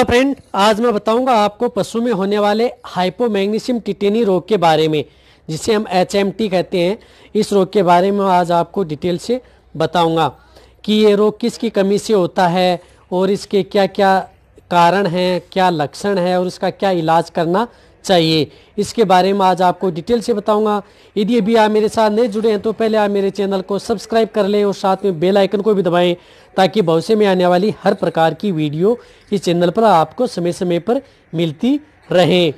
hello friend आज मैं बताऊंगा आपको पशु में होने वाले हाइपोमैग्नीशियम टिटेनी रोग के बारे में जिसे हम एच कहते हैं इस रोग के बारे में आज आपको डिटेल से बताऊंगा कि ये रोग किसकी कमी से होता है और इसके क्या क्या कारण हैं क्या लक्षण है और इसका क्या इलाज करना चाहिए इसके बारे में आज आपको डिटेल से बताऊंगा यदि अभी आप मेरे साथ नहीं जुड़े हैं तो पहले आप मेरे चैनल को सब्सक्राइब कर लें और साथ में बेलाइकन को भी दबाएँ ताकि भविष्य में आने वाली हर प्रकार की वीडियो इस चैनल पर आपको समय समय पर मिलती रहे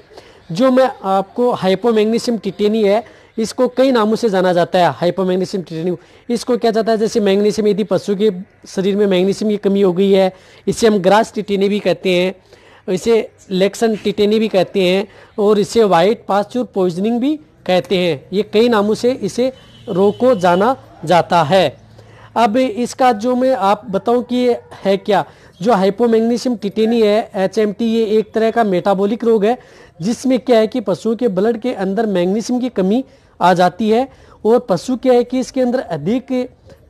जो मैं आपको हाइपोमैग्नीशियम टिटेनी है इसको कई नामों से जाना जाता है हाइपोमैग्नीशियम टिटेनी इसको क्या जाता है जैसे मैग्नीशियम यदि पशु के शरीर में मैग्नीशियम की कमी हो गई है इसे हम ग्रास टिटेनी भी कहते हैं इसे लेक्सन टिटेनी भी कहते हैं और इसे वाइट पास्चूर पॉइजनिंग भी कहते हैं ये कई नामों से इसे रोग को जाना जाता है अब इसका जो मैं आप बताऊं कि है क्या जो हाइपोमैग्नीशियम टिटेनी है एच ये एक तरह का मेटाबॉलिक रोग है जिसमें क्या है कि पशुओं के ब्लड के अंदर मैग्नीशियम की कमी आ जाती है और पशु क्या है कि इसके अंदर अधिक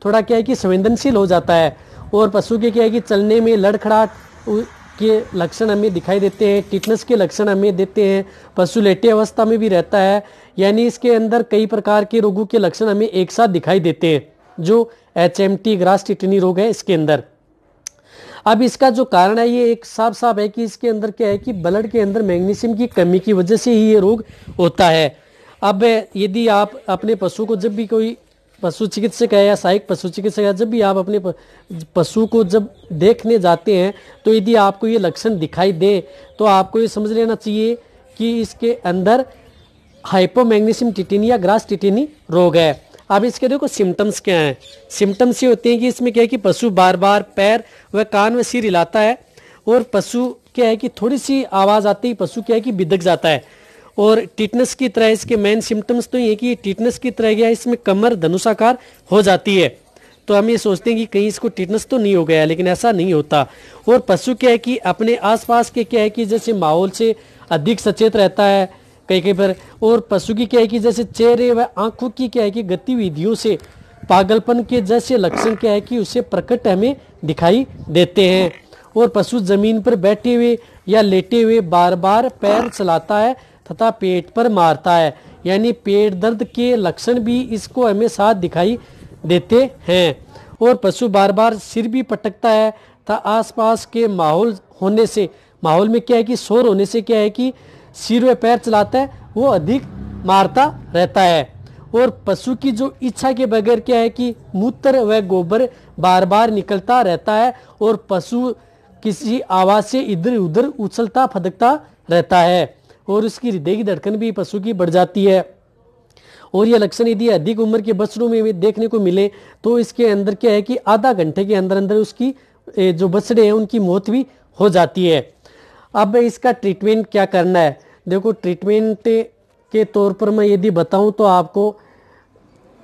थोड़ा क्या है कि संवेदनशील हो जाता है और पशु के क्या है कि चलने में लड़खड़ाहट के लक्षण हमें दिखाई देते हैं टिटनस के लक्षण हमें देते हैं पशु लेटे अवस्था में भी रहता है यानी इसके अंदर कई प्रकार के रोगों के लक्षण हमें एक साथ दिखाई देते हैं जो H M T grass tetany रोग है इसके अंदर अब इसका जो कारण है ये एक साफ साफ है कि इसके अंदर क्या है कि ब्लड के अंदर मैग्नीशियम की कमी की वजह से ही ये रोग होता है अब यदि आप अपने पशु को जब भी कोई पशु चिकित्सक है या सहायक पशु चिकित्सक है जब भी आप अपने पशु को जब देखने जाते हैं तो यदि आपको ये लक्षण दिखाई दे तो आपको ये समझ लेना चाहिए कि इसके अंदर हाइपोमैग्नीशियम या ग्रास टिटिनी रोग है अब इसके देखो सिम्टम्स क्या हैं सिम्टम्स ये होते हैं कि इसमें क्या है कि पशु बार बार पैर व कान व सिर हिलाता है और पशु क्या है कि थोड़ी सी आवाज़ आती ही पशु क्या है कि बिदक जाता है और टिटनेस की तरह इसके मेन सिम्टम्स तो ये कि टिटनेस की तरह गया इसमें कमर धनुषाकार हो जाती है तो हम ये सोचते हैं कि कहीं इसको टिटनेस तो नहीं हो गया लेकिन ऐसा नहीं होता और पशु क्या है कि अपने आसपास के क्या है कि जैसे माहौल से अधिक सचेत रहता है कहीं कहीं पर और पशु की क्या है कि जैसे चेहरे व आंखों की क्या है कि गतिविधियों से पागलपन के जैसे लक्षण क्या है कि उसे प्रकट हमें दिखाई देते हैं और पशु जमीन पर बैठे हुए या लेटे हुए बार बार पैर चलाता है तथा पेट पर मारता है यानी पेट दर्द के लक्षण भी इसको हमें साथ दिखाई देते हैं और पशु बार बार सिर भी पटकता है तथा आसपास के माहौल होने से माहौल में क्या है कि शोर होने से क्या है कि सिर व पैर चलाता है वो अधिक मारता रहता है और पशु की जो इच्छा के बगैर क्या है कि मूत्र व गोबर बार बार निकलता रहता है और पशु किसी आवाज से इधर उधर उछलता फदकता रहता है और उसकी हृदय की धड़कन भी पशु की बढ़ जाती है और यह लक्षण यदि अधिक उम्र के बछड़ों में देखने को मिले तो इसके अंदर क्या है कि आधा घंटे के अंदर अंदर उसकी जो बछड़े हैं उनकी मौत भी हो जाती है अब इसका ट्रीटमेंट क्या करना है देखो ट्रीटमेंट के तौर पर मैं यदि बताऊं तो आपको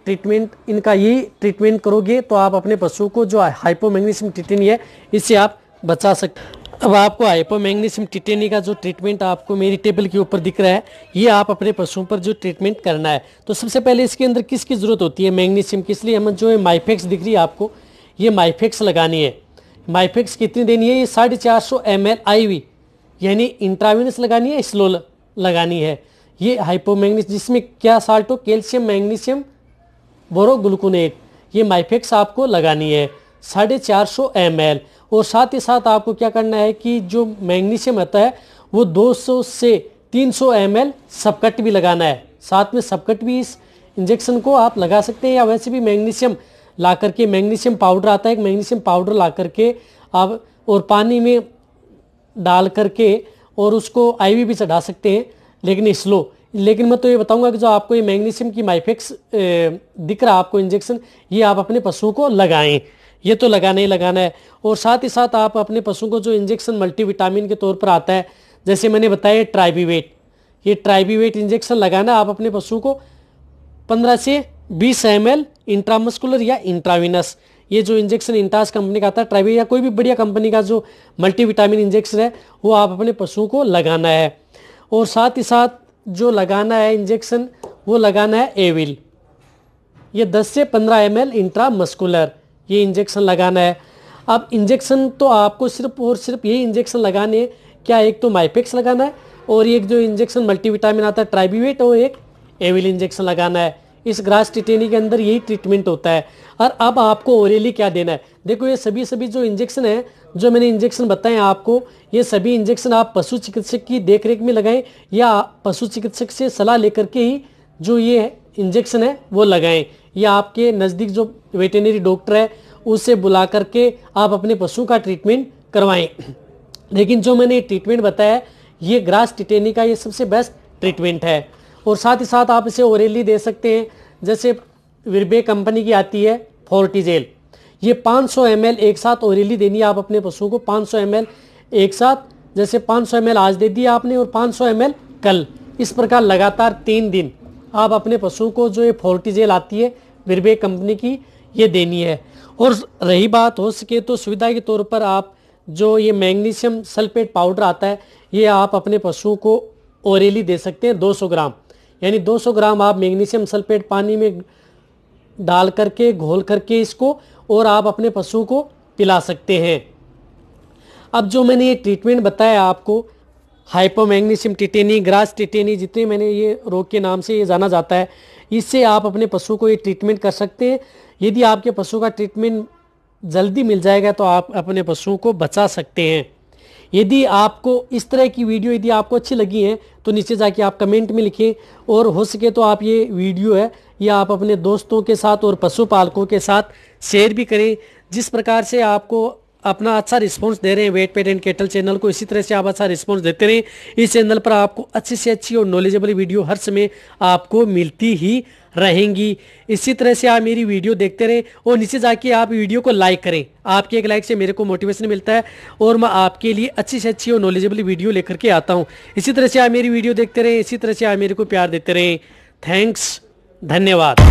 ट्रीटमेंट इनका यही ट्रीटमेंट करोगे तो आप अपने पशु को जो हाइपोमैग्नीशियम टिटेनी है इससे आप बचा सकते अब आपको हाइपोमैग्नीशियम टिटेनी का जो ट्रीटमेंट आपको मेरी टेबल के ऊपर दिख रहा है ये आप अपने पशुओं पर जो ट्रीटमेंट करना है तो सबसे पहले इसके अंदर किसकी ज़रूरत होती है मैग्नीशियम किस लिए हमें जो है माइफेक्स दिख रही है आपको ये माइफेक्स लगानी है माइफेक्स कितनी देनी है ये साढ़े चार सौ एम एल आई वी यानी इंट्राविनस लगानी है स्लो लगानी है ये हाइपोमैग्नीस जिसमें क्या साल्ट हो कैल्शियम मैग्नीशियम बोरोग्लूकोनेट ये माइफेक्स आपको लगानी है साढ़े चार सौ एम एल और साथ ही साथ आपको क्या करना है कि जो मैग्नीशियम आता है वो 200 से 300 सौ एम एल सबकट भी लगाना है साथ में सबकट भी इस इंजेक्शन को आप लगा सकते हैं या वैसे भी मैग्नीशियम ला करके मैग्नीशियम पाउडर आता है एक मैग्नीशियम पाउडर ला करके आप और पानी में डाल करके और उसको आईवीपी भी चढ़ा सकते हैं लेकिन स्लो लेकिन मैं तो ये बताऊंगा कि जो आपको ये मैग्नीशियम की माइफेक्स दिख रहा है आपको इंजेक्शन ये आप अपने पशुओं को लगाएं ये तो लगाना ही लगाना है और साथ ही साथ आप अपने पशुओं को जो इंजेक्शन मल्टीविटामिन के तौर पर आता है जैसे मैंने बताया ट्राइबीवेट ये ट्राइबीवेट इंजेक्शन लगाना आप अपने पशुओं को पंद्रह से बीस एम एल इंट्रामस्कुलर या इंट्राविनस ये जो इंजेक्शन इंटास कंपनी का आता है ट्राइवे या कोई भी बढ़िया कंपनी का जो मल्टीविटामिन इंजेक्शन है वो आप अपने पशुओं को लगाना है और साथ ही साथ जो लगाना है इंजेक्शन वो लगाना है एविल ये 10 से 15 एम एल इंट्रा मस्कुलर ये इंजेक्शन लगाना है अब इंजेक्शन तो आपको सिर्फ और सिर्फ यही इंजेक्शन लगाने क्या एक तो माइपेक्स लगाना है और एक जो इंजेक्शन मल्टीविटामिन आता है ट्राइबीवेट और एक एविल इंजेक्शन लगाना है इस ग्रास टिटेनी के अंदर यही ट्रीटमेंट होता है और अब आपको ओरेली क्या देना है देखो ये सभी सभी जो इंजेक्शन है जो मैंने इंजेक्शन बताए आपको ये सभी इंजेक्शन आप पशु चिकित्सक की देखरेख में लगाएं या पशु चिकित्सक से सलाह लेकर के ही जो ये इंजेक्शन है वो लगाएं या आपके नज़दीक जो वेटेनरी डॉक्टर है उसे बुला करके आप अपने पशु का ट्रीटमेंट करवाएं लेकिन जो मैंने ट्रीटमेंट बताया ये ग्रास टिटेनी का ये सबसे बेस्ट ट्रीटमेंट है और साथ ही साथ आप इसे ओरेली दे सकते हैं जैसे विरबे कंपनी की आती है फोर्टीजेल ये 500 सौ एक साथ ओरेली देनी है आप अपने पशु को 500 सौ एक साथ जैसे 500 सौ आज दे दिया आपने और 500 सौ कल इस प्रकार लगातार तीन दिन आप अपने पशु को जो ये फोर्टीजेल आती है विरबे कंपनी की ये देनी है और रही बात हो सके तो सुविधा के तौर पर आप जो ये मैग्नीशियम सल्फेट पाउडर आता है ये आप अपने पशुओं को ओरेली दे सकते हैं 200 ग्राम यानी 200 ग्राम आप मैग्नीशियम सल्फेट पानी में डाल करके घोल करके इसको और आप अपने पशु को पिला सकते हैं अब जो मैंने ये ट्रीटमेंट बताया आपको हाइपोमैग्नीशियम टिटेनी ग्रास टिटेनी जितने मैंने ये रोग के नाम से ये जाना जाता है इससे आप अपने पशु को ये ट्रीटमेंट कर सकते हैं यदि आपके पशु का ट्रीटमेंट जल्दी मिल जाएगा तो आप अपने पशुओं को बचा सकते हैं यदि आपको इस तरह की वीडियो यदि आपको अच्छी लगी है तो नीचे जाके आप कमेंट में लिखें और हो सके तो आप ये वीडियो है या आप अपने दोस्तों के साथ और पशुपालकों के साथ शेयर भी करें जिस प्रकार से आपको अपना अच्छा रिस्पॉन्स दे रहे हैं vet pet and cattle channel को इसी तरह से आप अच्छा रिस्पॉन्स देते रहें इस चैनल पर आपको अच्छी से अच्छी और नॉलेजेबल वीडियो हर समय आपको मिलती ही रहेंगी इसी तरह से आप मेरी वीडियो देखते रहें और नीचे जाके आप वीडियो को लाइक करें आपके एक लाइक से मेरे को मोटिवेशन मिलता है और मैं आपके लिए अच्छी से अच्छी और नॉलेजेबल वीडियो लेकर के आता हूँ इसी तरह से आप मेरी वीडियो देखते रहें इसी तरह से आप मेरे को प्यार देते रहें थैंक्स धन्यवाद